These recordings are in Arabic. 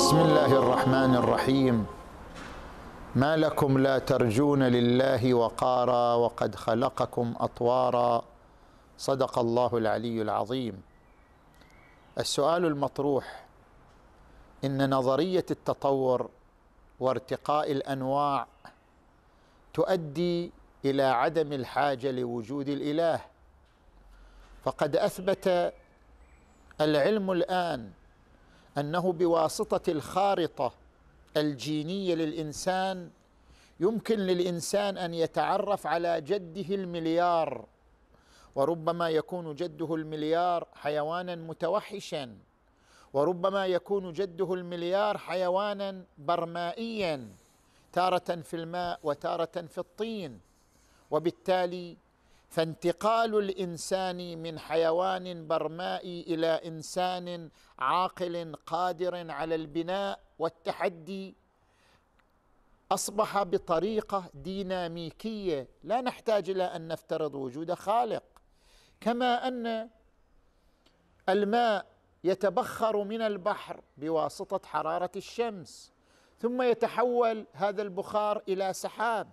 بسم الله الرحمن الرحيم ما لكم لا ترجون لله وقارا وقد خلقكم اطوارا صدق الله العلي العظيم السؤال المطروح ان نظريه التطور وارتقاء الانواع تؤدي الى عدم الحاجه لوجود الاله فقد اثبت العلم الان انه بواسطه الخارطه الجينيه للانسان يمكن للانسان ان يتعرف على جده المليار وربما يكون جده المليار حيوانا متوحشا وربما يكون جده المليار حيوانا برمائيا تاره في الماء وتاره في الطين وبالتالي فانتقال الانسان من حيوان برمائي الى انسان عاقل قادر على البناء والتحدي اصبح بطريقه ديناميكيه لا نحتاج الى ان نفترض وجود خالق كما ان الماء يتبخر من البحر بواسطه حراره الشمس ثم يتحول هذا البخار الى سحاب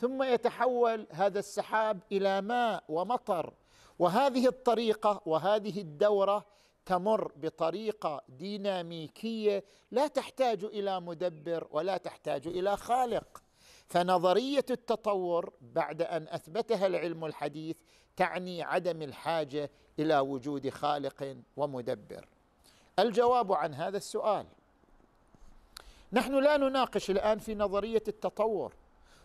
ثم يتحول هذا السحاب الى ماء ومطر وهذه الطريقه وهذه الدوره تمر بطريقه ديناميكيه لا تحتاج الى مدبر ولا تحتاج الى خالق فنظريه التطور بعد ان اثبتها العلم الحديث تعني عدم الحاجه الى وجود خالق ومدبر الجواب عن هذا السؤال نحن لا نناقش الان في نظريه التطور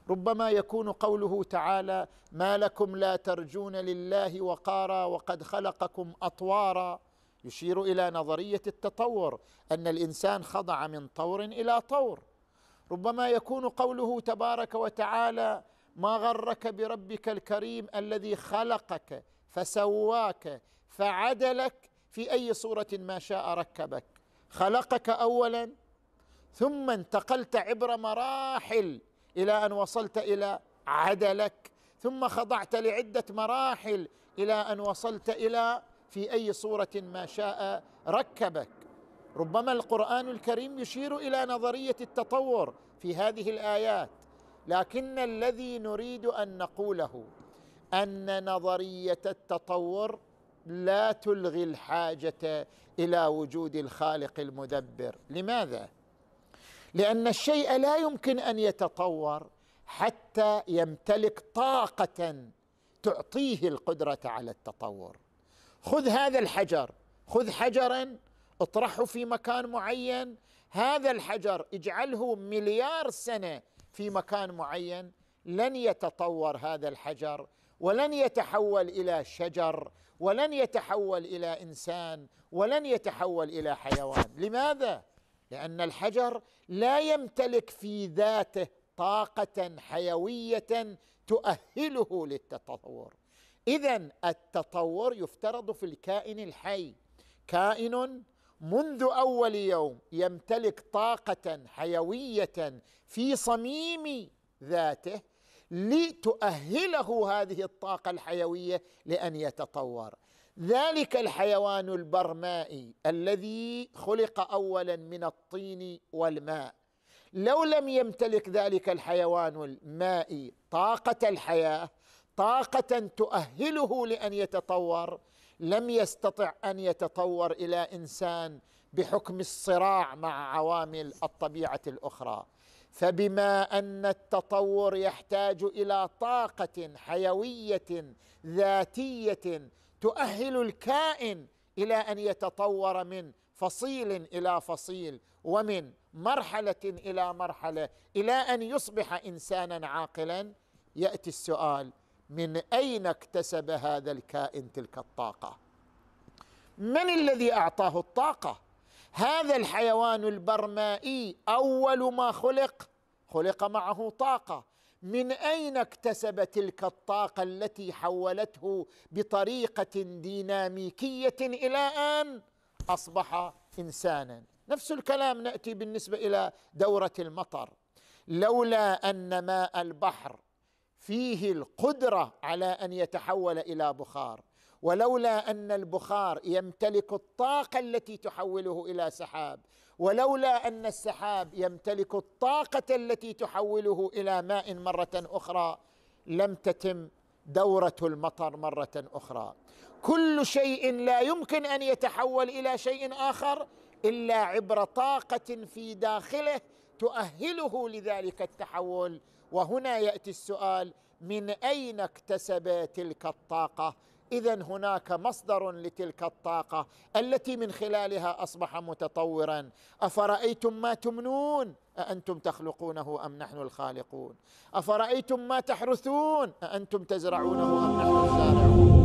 ربما يكون قوله تعالى ما لكم لا ترجون لله وقارا وقد خلقكم اطوارا يشير الى نظريه التطور ان الانسان خضع من طور الى طور ربما يكون قوله تبارك وتعالى ما غرك بربك الكريم الذي خلقك فسواك فعدلك في اي صوره ما شاء ركبك خلقك اولا ثم انتقلت عبر مراحل الى ان وصلت الى عدلك ثم خضعت لعده مراحل الى ان وصلت الى في اي صوره ما شاء ركبك ربما القران الكريم يشير الى نظريه التطور في هذه الايات لكن الذي نريد ان نقوله ان نظريه التطور لا تلغي الحاجه الى وجود الخالق المدبر لماذا لان الشيء لا يمكن ان يتطور حتى يمتلك طاقه تعطيه القدره على التطور خذ هذا الحجر خذ حجرا اطرحه في مكان معين هذا الحجر اجعله مليار سنه في مكان معين لن يتطور هذا الحجر ولن يتحول الى شجر ولن يتحول الى انسان ولن يتحول الى حيوان لماذا لان الحجر لا يمتلك في ذاته طاقه حيويه تؤهله للتطور اذا التطور يفترض في الكائن الحي كائن منذ اول يوم يمتلك طاقه حيويه في صميم ذاته لتؤهله هذه الطاقه الحيويه لان يتطور ذلك الحيوان البرمائي الذي خلق اولا من الطين والماء لو لم يمتلك ذلك الحيوان المائي طاقه الحياه طاقه تؤهله لان يتطور لم يستطع ان يتطور الى انسان بحكم الصراع مع عوامل الطبيعه الاخرى فبما ان التطور يحتاج الى طاقه حيويه ذاتيه تؤهل الكائن الى ان يتطور من فصيل الى فصيل ومن مرحله الى مرحله الى ان يصبح انسانا عاقلا ياتي السؤال من اين اكتسب هذا الكائن تلك الطاقه من الذي اعطاه الطاقه هذا الحيوان البرمائي اول ما خلق خلق معه طاقه من اين اكتسب تلك الطاقه التي حولته بطريقه ديناميكيه الى ان اصبح انسانا نفس الكلام ناتي بالنسبه الى دوره المطر لولا ان ماء البحر فيه القدره على ان يتحول الى بخار ولولا ان البخار يمتلك الطاقه التي تحوله الى سحاب ولولا ان السحاب يمتلك الطاقه التي تحوله الى ماء مره اخرى لم تتم دوره المطر مره اخرى كل شيء لا يمكن ان يتحول الى شيء اخر الا عبر طاقه في داخله تؤهله لذلك التحول وهنا ياتي السؤال من اين اكتسب تلك الطاقه اذا هناك مصدر لتلك الطاقه التي من خلالها اصبح متطورا افرايتم ما تمنون أأنتم تخلقونه أم نحن الخالقون أفرأيتم ما تحرثون أأنتم تزرعونه أم نحن الزارعون